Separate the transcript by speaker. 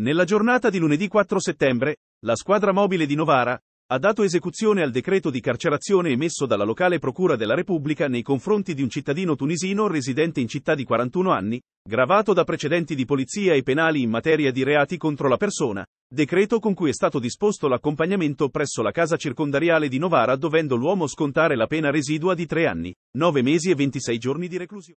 Speaker 1: Nella giornata di lunedì 4 settembre, la squadra mobile di Novara ha dato esecuzione al decreto di carcerazione emesso dalla locale Procura della Repubblica nei confronti di un cittadino tunisino residente in città di 41 anni, gravato da precedenti di polizia e penali in materia di reati contro la persona, decreto con cui è stato disposto l'accompagnamento presso la casa circondariale di Novara dovendo l'uomo scontare la pena residua di 3 anni, 9 mesi e 26 giorni di reclusione.